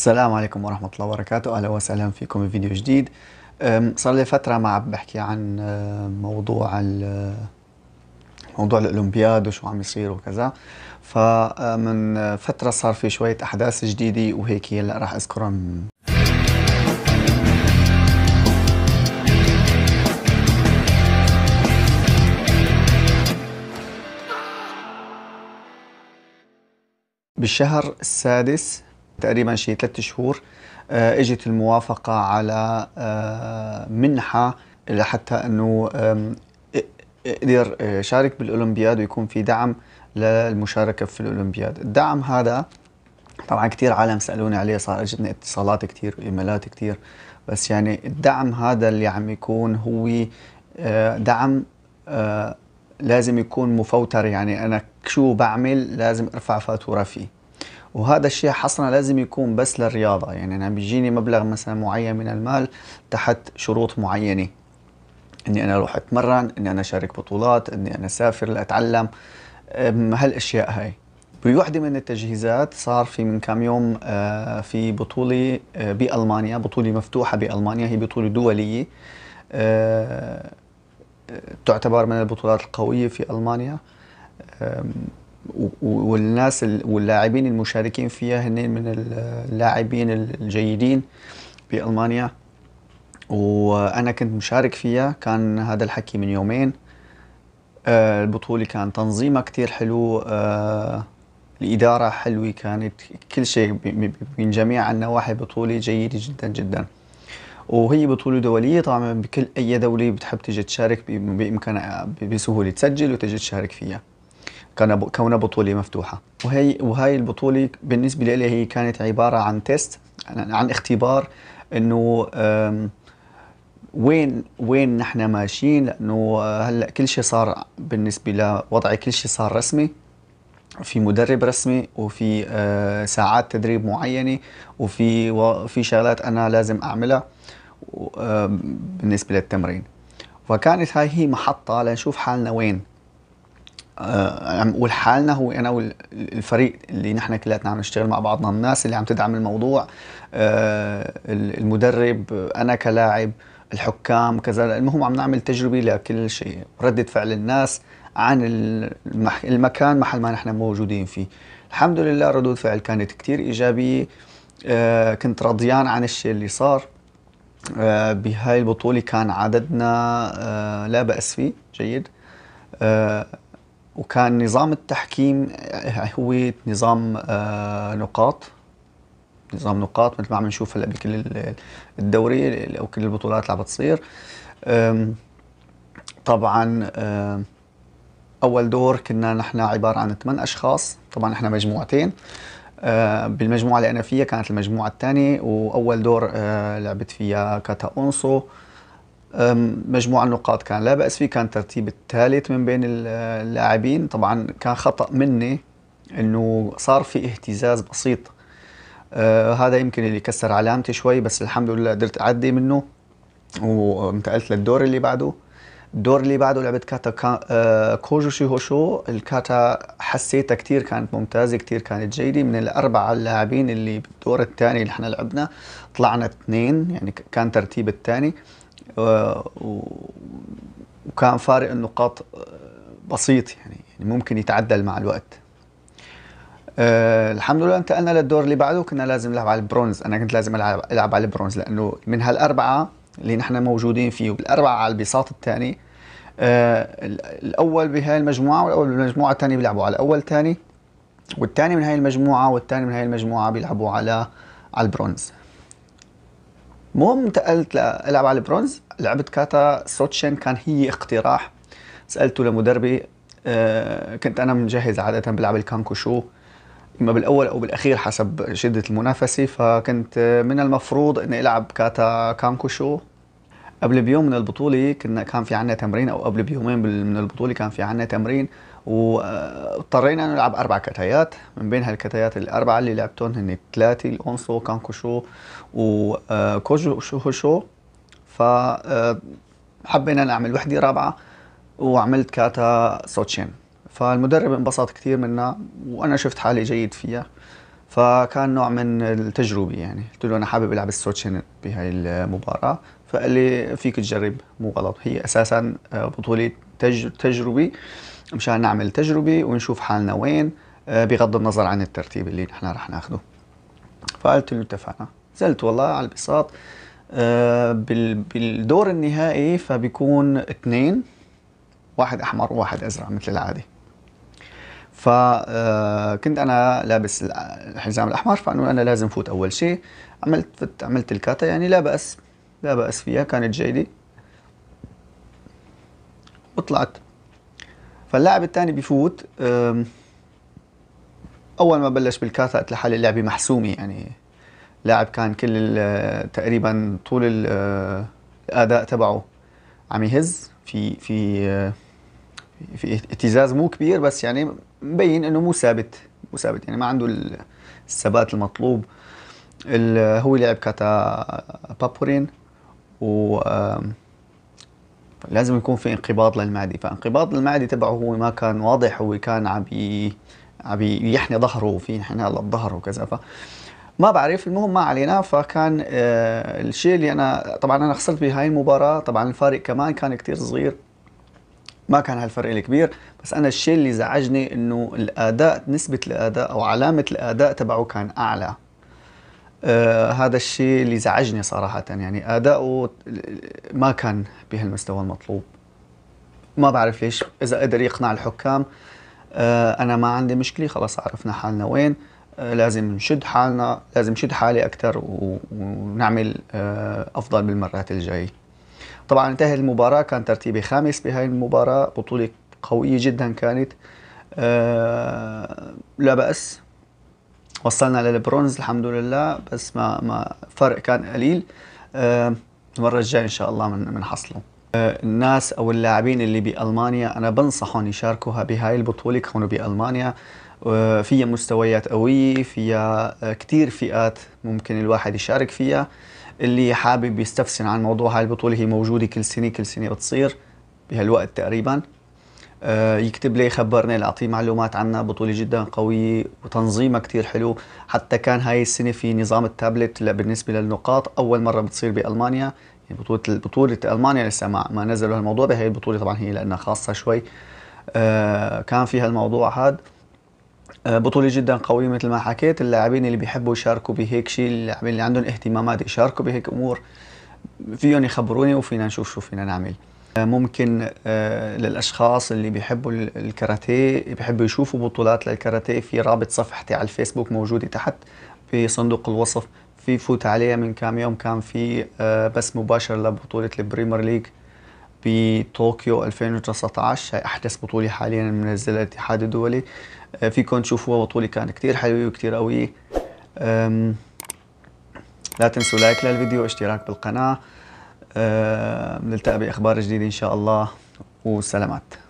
السلام عليكم ورحمة الله وبركاته أهلا وسهلا فيكم بفيديو جديد صار لي فترة ما عم بحكي عن موضوع موضوع الأولمبياد وشو عم يصير وكذا فمن فترة صار في شوية أحداث جديدة وهيك هلا راح أذكرهم بالشهر السادس تقريبا شي ثلاثة شهور آه، اجت الموافقة على آه، منحة لحتى انه اقدر آه، شارك بالاولمبياد ويكون في دعم للمشاركة في الاولمبياد، الدعم هذا طبعا كثير عالم سالوني عليه صار اجتني اتصالات كثير وايميلات كثير بس يعني الدعم هذا اللي عم يكون هو دعم لازم يكون مفوتر يعني انا شو بعمل لازم ارفع فاتوره فيه وهذا الشيء حصرا لازم يكون بس للرياضة يعني أنا بيجيني مبلغ مثلا معين من المال تحت شروط معينة اني انا اروح اتمرن اني انا اشارك بطولات اني انا اسافر لاتعلم هالاشياء هاي بوحدة من التجهيزات صار في من كم يوم آه، في بطولة آه، بألمانيا بطولة مفتوحة بألمانيا هي بطولة دولية آه، تعتبر من البطولات القوية في ألمانيا والناس واللاعبين المشاركين فيها هن من اللاعبين الجيدين بالمانيا وانا كنت مشارك فيها كان هذا الحكي من يومين آه، البطوله كان تنظيمها كتير حلو آه، الاداره حلوه كانت كل شيء من جميع النواحي بطوله جيده جدا جدا وهي بطولة دولية طبعا بكل أي دولة بتحب تجي تشارك بإمكانها بسهولة تسجل وتجي تشارك فيها كونها بطوله مفتوحه وهي وهي البطوله بالنسبه لي هي كانت عباره عن تيست عن اختبار انه وين وين نحن ماشيين لانه هلا كل شيء صار بالنسبه لوضعي كل شيء صار رسمي في مدرب رسمي وفي آه، ساعات تدريب معينه وفي في شغلات انا لازم اعملها بالنسبه للتمرين فكانت هاي هي محطه لنشوف حالنا وين آه، عم بقول حالنا هو انا والفريق اللي نحن كلياتنا عم نشتغل مع بعضنا الناس اللي عم تدعم الموضوع آه، المدرب انا كلاعب الحكام كذا المهم عم نعمل تجربه لكل شيء رده فعل الناس عن المكان محل ما نحن موجودين فيه الحمد لله ردود فعل كانت كتير إيجابية آه كنت رضيان عن الشيء اللي صار آه بهاي البطولة كان عددنا آه لا بأس فيه جيد آه وكان نظام التحكيم آه، هو نظام آه، نقاط نظام نقاط مثل ما عم نشوف هلا بكل الدوري او كل البطولات اللي عم بتصير طبعا اول دور كنا نحن عباره عن ثمان اشخاص طبعا نحن مجموعتين آه، بالمجموعه اللي انا فيها كانت المجموعه الثانيه واول دور لعبت فيها كاتا اونسو مجموع النقاط كان لا بأس فيه كان ترتيب الثالث من بين اللاعبين طبعا كان خطأ مني انه صار في اهتزاز بسيط آه هذا يمكن اللي كسر علامتي شوي بس الحمد لله قدرت اعدي منه وانتقلت للدور اللي بعده الدور اللي بعده لعبت كاتا كا آه هوشو الكاتا حسيتها كثير كانت ممتازه كثير كانت جيده من الأربعة اللاعبين اللي بالدور الثاني اللي احنا لعبنا طلعنا اثنين يعني كان ترتيب الثاني آه وكان فارق النقاط آه، بسيط يعني،, يعني ممكن يتعدل مع الوقت آه، الحمد لله انتقلنا للدور اللي بعده كنا لازم نلعب على البرونز انا كنت لازم العب العب على البرونز لانه من هالاربعه اللي نحن موجودين فيه بالاربعه على البساط الثاني آه، الاول بهاي المجموعه والاول بالمجموعه الثانيه بيلعبوا على الاول ثاني والثاني من هاي المجموعه والثاني من هاي المجموعه بيلعبوا على على البرونز المهم انتقلت العب على البرونز لعبت كاتا سوتشين كان هي اقتراح سالته لمدربي أه كنت انا مجهز عاده بلعب شو اما بالاول او بالاخير حسب شده المنافسه فكنت آه، من المفروض اني العب كاتا كانكو شو قبل بيوم من البطولة كنا كان في عنا تمرين أو قبل بيومين من البطولة كان في عنا تمرين واضطرينا انه نلعب اربع كتايات من بين هالكتايات الاربعه اللي لعبتهم هن الثلاثه الاونسو كانكوشو شو ف آه، حبينا نعمل وحده رابعه وعملت كاتا سوتشين فالمدرب انبسط كثير منها وانا شفت حالي جيد فيها فكان نوع من التجربه يعني قلت له انا حابب العب السوتشين بهاي المباراه فقال لي فيك تجرب مو غلط هي اساسا آه، بطوله تجربه مشان نعمل تجربه ونشوف حالنا وين آه، بغض النظر عن الترتيب اللي نحن رح ناخده فقلت له اتفقنا نزلت والله على البساط آه، بالدور النهائي فبيكون اثنين واحد احمر وواحد ازرق مثل العاده فكنت آه، انا لابس الحزام الاحمر فانه انا لازم فوت اول شيء عملت عملت الكاتا يعني لا باس لا باس فيها كانت جيده وطلعت فاللاعب الثاني بفوت اول ما بلش بالكاثا قلت لحالي اللعبه محسومه يعني لاعب كان كل آه، تقريبا طول آه، الاداء تبعه عم يهز في في آه، في اهتزاز مو كبير بس يعني مبين انه مو ثابت مو ثابت يعني ما عنده الثبات المطلوب هو لعب كاتا بابورين و لازم يكون في انقباض للمعدي فانقباض المعدي تبعه هو ما كان واضح هو كان عم عم يحني ظهره في انحناء للظهر وكذا ف ما بعرف المهم ما علينا فكان آه الشيء اللي انا طبعا انا خسرت بهاي المباراه طبعا الفارق كمان كان كتير صغير ما كان هالفرق الكبير بس انا الشيء اللي زعجني انه الاداء نسبه الاداء او علامه الاداء تبعه كان اعلى آه هذا الشيء اللي زعجني صراحة يعني أداؤه ما كان بهالمستوى المطلوب ما بعرف ليش إذا قدر يقنع الحكام آه أنا ما عندي مشكلة خلاص عرفنا حالنا وين آه لازم نشد حالنا لازم شد حالي أكثر ونعمل آه أفضل بالمرات الجاية طبعا انتهت المباراة كان ترتيبي خامس بهاي المباراة بطولة قوية جدا كانت آه لا بأس وصلنا للبرونز الحمد لله بس ما ما فرق كان قليل آه، المرة الجاية إن شاء الله بنحصله آه، الناس أو اللاعبين اللي بألمانيا أنا بنصحهم يشاركوها بهاي البطولة كونوا بألمانيا آه، فيها مستويات قوية فيها كتير فئات ممكن الواحد يشارك فيها اللي حابب يستفسن عن موضوع هاي البطولة هي موجودة كل سنة كل سنة بتصير بهالوقت تقريباً آه، يكتب لي يخبرني لأعطيه معلومات عنها بطولة جدا قوية وتنظيمها كتير حلو حتى كان هاي السنة في نظام التابلت بالنسبة للنقاط أول مرة بتصير بألمانيا يعني بطولة بطولة ألمانيا لسه ما, ما نزلوا هالموضوع بهي البطولة طبعا هي لأنها خاصة شوي آه، كان فيها الموضوع هاد آه، بطولة جدا قوية مثل ما حكيت اللاعبين اللي بيحبوا يشاركوا بهيك شيء اللاعبين اللي عندهم اهتمامات يشاركوا بهيك أمور فيهم يخبروني وفينا نشوف شو فينا نعمل ممكن آه، للاشخاص اللي بيحبوا الكاراتيه بيحبوا يشوفوا بطولات للكاراتيه في رابط صفحتي على الفيسبوك موجوده تحت في صندوق الوصف في فوت عليها من كام يوم كان في آه، بث مباشر لبطوله البريمير ليج بطوكيو 2019 هي احدث بطوله حاليا منزلها الاتحاد الدولي آه، فيكم تشوفوها بطوله كانت كثير حلوه وكثير قويه لا تنسوا لايك للفيديو واشتراك بالقناه آه، بنلتقي باخبار جديده ان شاء الله وسلامات